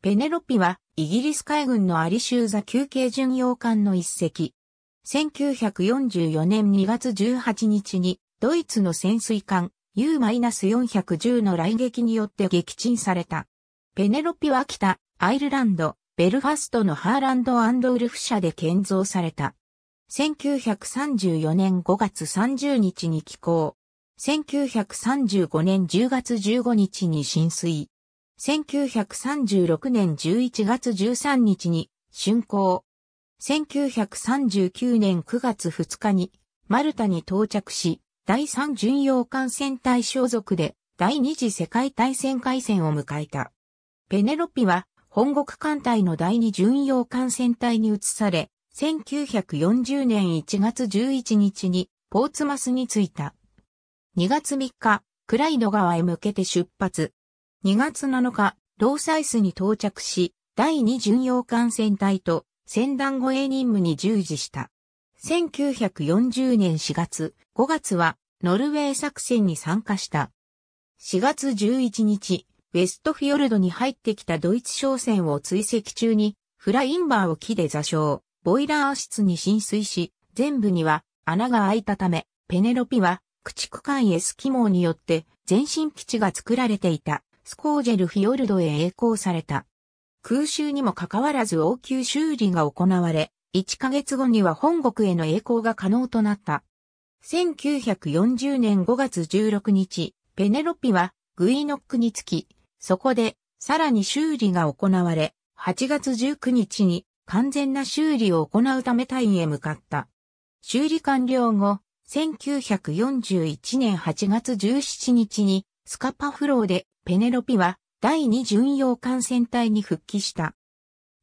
ペネロピは、イギリス海軍のアリシューザ休憩巡洋艦の一隻。1944年2月18日に、ドイツの潜水艦 U-410 の来撃によって撃沈された。ペネロピは北、アイルランド、ベルファストのハーランドウルフ社で建造された。1934年5月30日に寄港。1935年10月15日に浸水。1936年11月13日に竣工。1939年9月2日にマルタに到着し、第3巡洋艦船隊所属で第二次世界大戦開戦を迎えた。ペネロピは本国艦隊の第二巡洋艦船隊に移され、1940年1月11日にポーツマスに着いた。2月3日、クライド川へ向けて出発。2月7日、ローサイスに到着し、第2巡洋艦船隊と船団護衛任務に従事した。1940年4月、5月はノルウェー作戦に参加した。4月11日、ウェストフィヨルドに入ってきたドイツ商船を追跡中に、フラインバーを木で座礁、ボイラー室に浸水し、全部には穴が開いたため、ペネロピは駆逐艦エスキモーによって全身基地が作られていた。スコージェルフィヨルドへ栄光された。空襲にもかかわらず応急修理が行われ、1ヶ月後には本国への栄光が可能となった。1940年5月16日、ペネロピはグイノックにつき、そこでさらに修理が行われ、8月19日に完全な修理を行うため隊員へ向かった。修理完了後、1941年8月17日にスカパフローでペネロピは第二巡洋艦船隊に復帰した。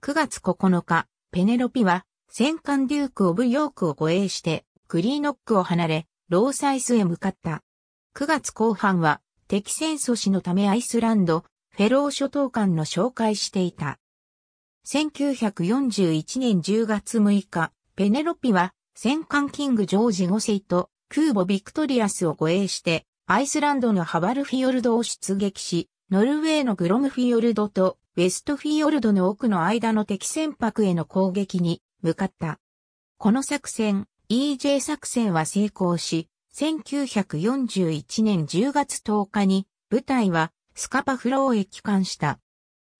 9月9日、ペネロピは戦艦デューク・オブ・ヨークを護衛してクリーノックを離れ、ローサイスへ向かった。9月後半は敵戦阻止のためアイスランド、フェロー諸島艦の紹介していた。1941年10月6日、ペネロピは戦艦キング・ジョージ5世と空母ビクトリアスを護衛してアイスランドのハバルフィヨルドを出撃し、ノルウェーのグロムフィヨルドとウェストフィヨルドの奥の間の敵船舶への攻撃に向かった。この作戦、EJ 作戦は成功し、1941年10月10日に部隊はスカパフローへ帰還した。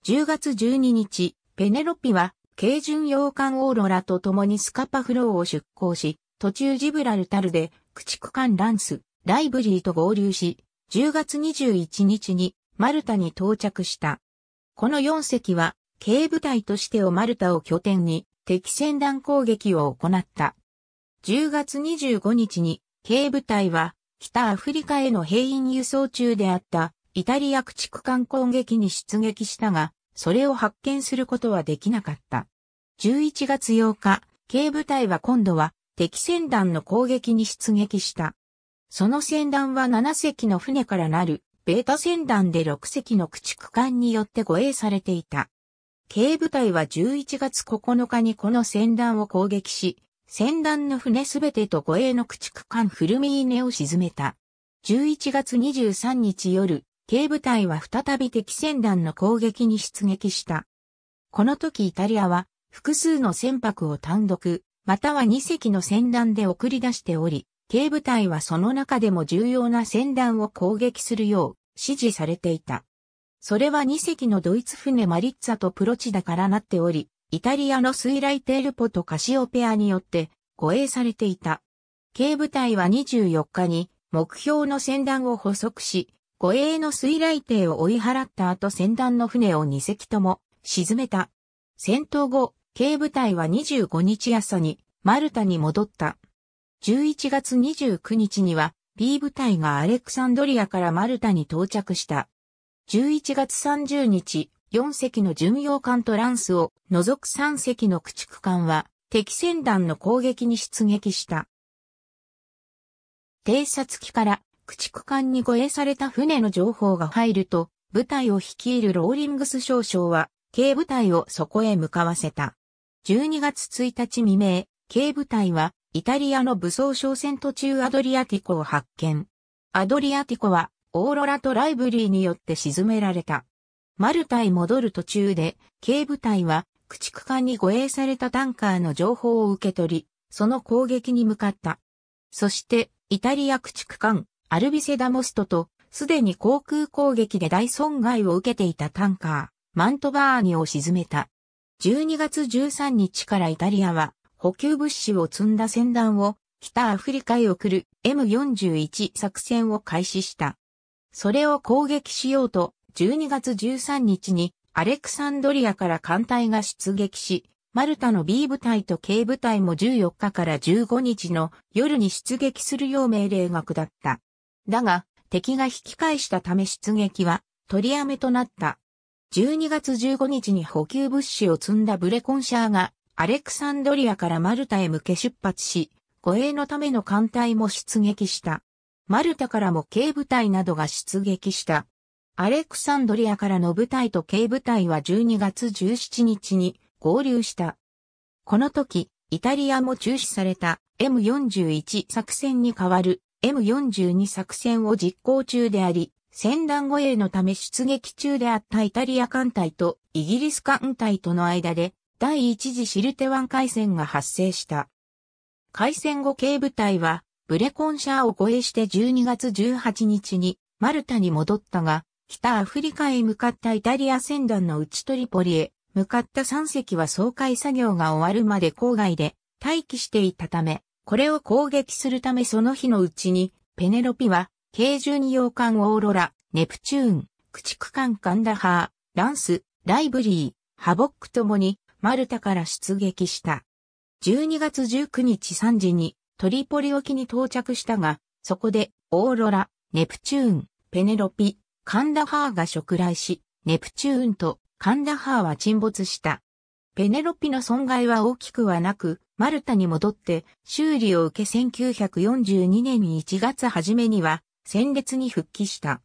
10月12日、ペネロピは軽巡洋艦オーロラと共にスカパフローを出港し、途中ジブラルタルで駆逐艦ランス、ライブリーと合流し、10月21日にマルタに到着した。この4隻は、軽部隊としてをマルタを拠点に敵戦団攻撃を行った。10月25日に、軽部隊は、北アフリカへの兵員輸送中であったイタリア駆逐艦攻撃に出撃したが、それを発見することはできなかった。11月8日、軽部隊は今度は敵戦団の攻撃に出撃した。その船団は7隻の船からなる、ベータ船団で6隻の駆逐艦によって護衛されていた。軽部隊は11月9日にこの船団を攻撃し、船団の船すべてと護衛の駆逐艦フルミーネを沈めた。11月23日夜、軽部隊は再び敵船団の攻撃に出撃した。この時イタリアは複数の船舶を単独、または2隻の船団で送り出しており、軽部隊はその中でも重要な船団を攻撃するよう指示されていた。それは2隻のドイツ船マリッツァとプロチダからなっており、イタリアの水雷テールポとカシオペアによって護衛されていた。軽部隊は24日に目標の船団を捕捉し、護衛の水雷艇を追い払った後船団の船を2隻とも沈めた。戦闘後、軽部隊は25日朝にマルタに戻った。11月29日には B 部隊がアレクサンドリアからマルタに到着した。11月30日、4隻の巡洋艦トランスを除く3隻の駆逐艦は敵船団の攻撃に出撃した。偵察機から駆逐艦に護衛された船の情報が入ると、部隊を率いるローリングス少将は、軽部隊をそこへ向かわせた。12月1日未明、軽部隊はイタリアの武装商船途中アドリアティコを発見。アドリアティコはオーロラとライブリーによって沈められた。マルタへ戻る途中で、軽部隊は駆逐艦に護衛されたタンカーの情報を受け取り、その攻撃に向かった。そして、イタリア駆逐艦、アルビセダモストと、すでに航空攻撃で大損害を受けていたタンカー、マントバーニを沈めた。12月13日からイタリアは、補給物資を積んだ船団を北アフリカへ送る M41 作戦を開始した。それを攻撃しようと12月13日にアレクサンドリアから艦隊が出撃し、マルタの B 部隊と K 部隊も14日から15日の夜に出撃するよう命令が下った。だが、敵が引き返したため出撃は取りやめとなった。12月15日に補給物資を積んだブレコンシャーがアレクサンドリアからマルタへ向け出発し、護衛のための艦隊も出撃した。マルタからも軽部隊などが出撃した。アレクサンドリアからの部隊と軽部隊は12月17日に合流した。この時、イタリアも中止された M41 作戦に代わる M42 作戦を実行中であり、戦乱護衛のため出撃中であったイタリア艦隊とイギリス艦隊との間で第一次シルテ湾海戦が発生した。海戦後警部隊は、ブレコンシャーを護衛して12月18日にマルタに戻ったが、北アフリカへ向かったイタリア船団のうちトリポリへ向かった3隻は総海作業が終わるまで郊外で待機していたため、これを攻撃するためその日のうちに、ペネロピは、軽巡洋艦オーロラ、ネプチューン、駆逐艦カンダハー、ランス、ライブリー、ハボックともにマルタから出撃した。12月19日3時にトリポリ沖に到着したが、そこでオーロラ、ネプチューン、ペネロピ、カンダハーが触来し、ネプチューンとカンダハーは沈没した。ペネロピの損害は大きくはなく、マルタに戻って修理を受け1942年に1月初めには戦列に復帰した。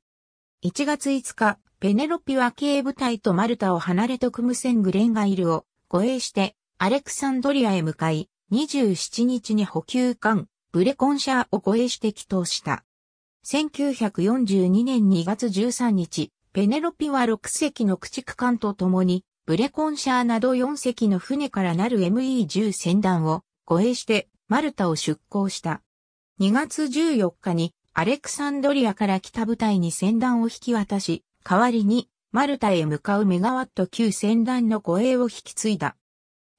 1月5日、ペネロピは警部隊とマルタを離れと組むセングレンガイルを護衛して、アレクサンドリアへ向かい、27日に補給艦、ブレコンシャーを護衛して帰投した。1942年2月13日、ペネロピは6隻の駆逐艦と共に、ブレコンシャーなど4隻の船からなる ME10 船団を護衛してマルタを出港した。2月14日にアレクサンドリアから北部隊に船団を引き渡し、代わりにマルタへ向かうメガワット級船団の護衛を引き継いだ。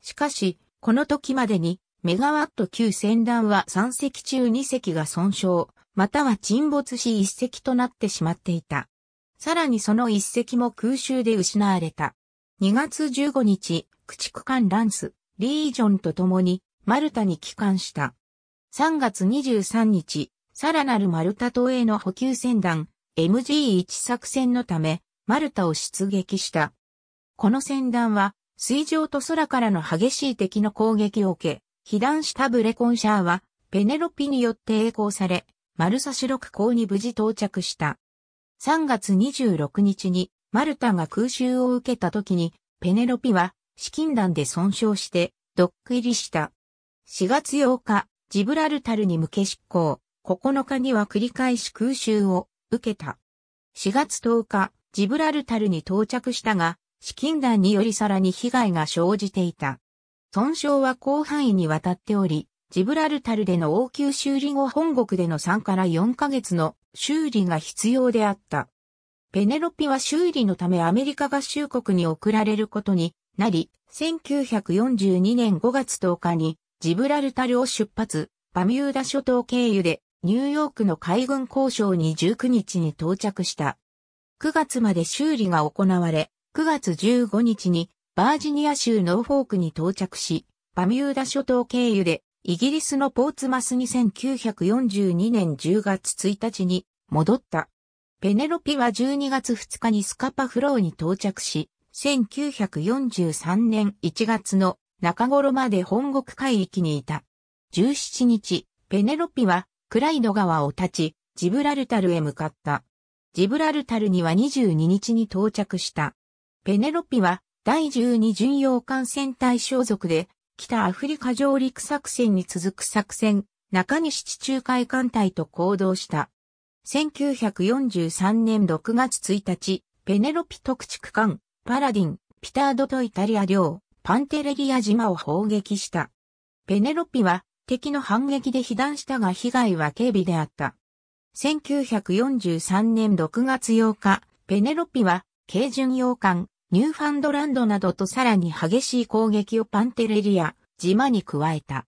しかし、この時までに、メガワット級船団は3隻中2隻が損傷、または沈没し1隻となってしまっていた。さらにその1隻も空襲で失われた。2月15日、駆逐艦ランス、リージョンと共に、マルタに帰還した。3月23日、さらなるマルタ島への補給船団、MG1 作戦のため、マルタを出撃した。この戦団は、水上と空からの激しい敵の攻撃を受け、被弾したブレコンシャーは、ペネロピによって栄光され、マルサシロク港に無事到着した。3月26日に、マルタが空襲を受けた時に、ペネロピは、資金弾で損傷して、ドック入りした。4月8日、ジブラルタルに向け執行、9日には繰り返し空襲を受けた。4月10日、ジブラルタルに到着したが、資金団によりさらに被害が生じていた。損傷は広範囲にわたっており、ジブラルタルでの応急修理後本国での3から4ヶ月の修理が必要であった。ペネロピは修理のためアメリカ合衆国に送られることになり、1942年5月10日にジブラルタルを出発、バミューダ諸島経由でニューヨークの海軍交渉に19日に到着した。9月まで修理が行われ、9月15日にバージニア州ノーフォークに到着し、バミューダ諸島経由でイギリスのポーツマスに1942年10月1日に戻った。ペネロピは12月2日にスカパフローに到着し、1943年1月の中頃まで本国海域にいた。17日、ペネロピはクライド川を立ち、ジブラルタルへ向かった。ジブラルタルには22日に到着した。ペネロピは第12巡洋艦船隊所属で、北アフリカ上陸作戦に続く作戦、中西地中海艦隊と行動した。1943年6月1日、ペネロピ特地区間、パラディン、ピタードとイタリア領、パンテレリア島を砲撃した。ペネロピは敵の反撃で被弾したが被害は軽微であった。1943年6月8日、ペネロピは、軽巡洋艦、ニューファンドランドなどとさらに激しい攻撃をパンテレリア、島に加えた。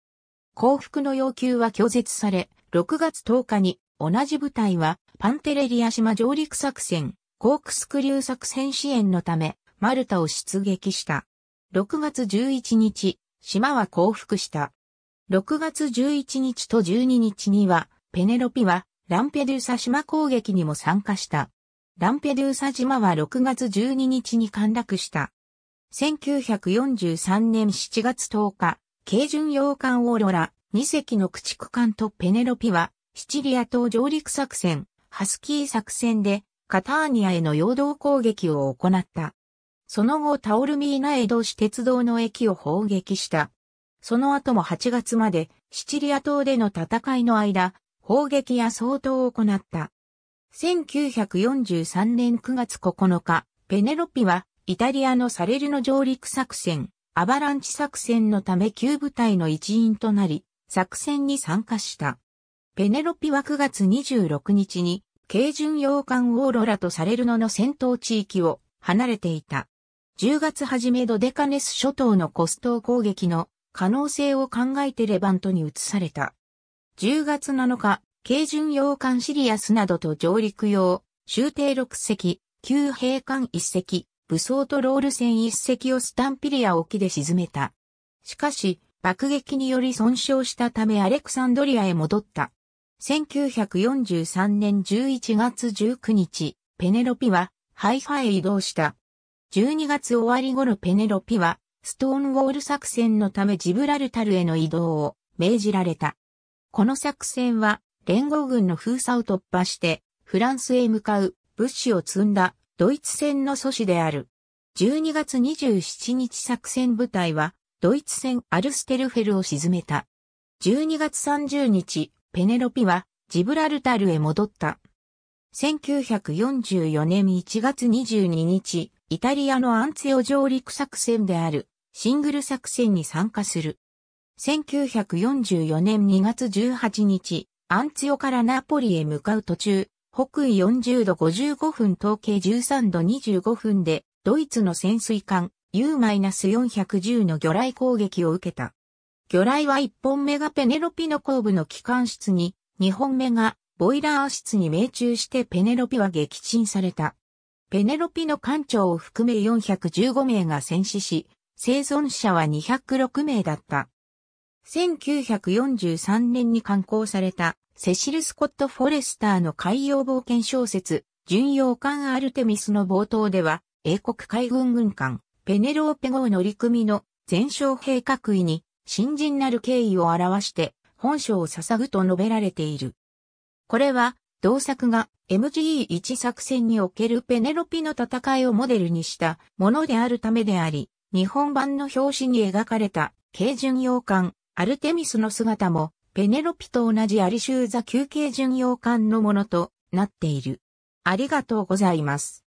降伏の要求は拒絶され、6月10日に同じ部隊はパンテレリア島上陸作戦、コークスクリュー作戦支援のため、マルタを出撃した。6月11日、島は降伏した。6月11日と12日には、ペネロピはランペドゥーサ島攻撃にも参加した。ランペドゥーサ島は6月12日に陥落した。1943年7月10日、軽巡洋艦オーロラ、2隻の駆逐艦とペネロピは、シチリア島上陸作戦、ハスキー作戦で、カターニアへの陽動攻撃を行った。その後タオルミーナ江戸市鉄道の駅を砲撃した。その後も8月までシチリア島での戦いの間、砲撃や相当を行った。1943年9月9日、ペネロピは、イタリアのサレルの上陸作戦、アバランチ作戦のため旧部隊の一員となり、作戦に参加した。ペネロピは9月26日に、軽巡洋艦オーロラとサレルノの戦闘地域を離れていた。10月初めドデカネス諸島のコスト攻撃の可能性を考えてレバントに移された。10月7日、軽巡洋艦シリアスなどと上陸用、終艇6隻、旧兵艦1隻、武装とロール船1隻をスタンピリア沖で沈めた。しかし、爆撃により損傷したためアレクサンドリアへ戻った。1943年11月19日、ペネロピはハイファへ移動した。12月終わり頃ペネロピはストーンウォール作戦のためジブラルタルへの移動を命じられた。この作戦は、連合軍の封鎖を突破して、フランスへ向かう物資を積んだドイツ戦の阻止である。12月27日作戦部隊は、ドイツ戦アルステルフェルを沈めた。12月30日、ペネロピは、ジブラルタルへ戻った。1944年1月22日、イタリアのアンツヨ上陸作戦である、シングル作戦に参加する。1944年2月18日、アンツヨからナポリへ向かう途中、北緯40度55分統計13度25分で、ドイツの潜水艦 U-410 の魚雷攻撃を受けた。魚雷は1本目がペネロピの後部の機関室に、2本目がボイラー室に命中してペネロピは撃沈された。ペネロピの艦長を含め415名が戦死し、生存者は206名だった。1943年に刊行されたセシル・スコット・フォレスターの海洋冒険小説、巡洋艦アルテミスの冒頭では、英国海軍軍艦、ペネローペ号乗組の全将兵各位に、新人なる敬意を表して、本性を捧ぐと述べられている。これは、同作が MGE1 作戦におけるペネロピの戦いをモデルにしたものであるためであり、日本版の表紙に描かれた軽巡洋艦アルテミスの姿も、ペネロピと同じアリシューザ休憩巡洋艦のものとなっている。ありがとうございます。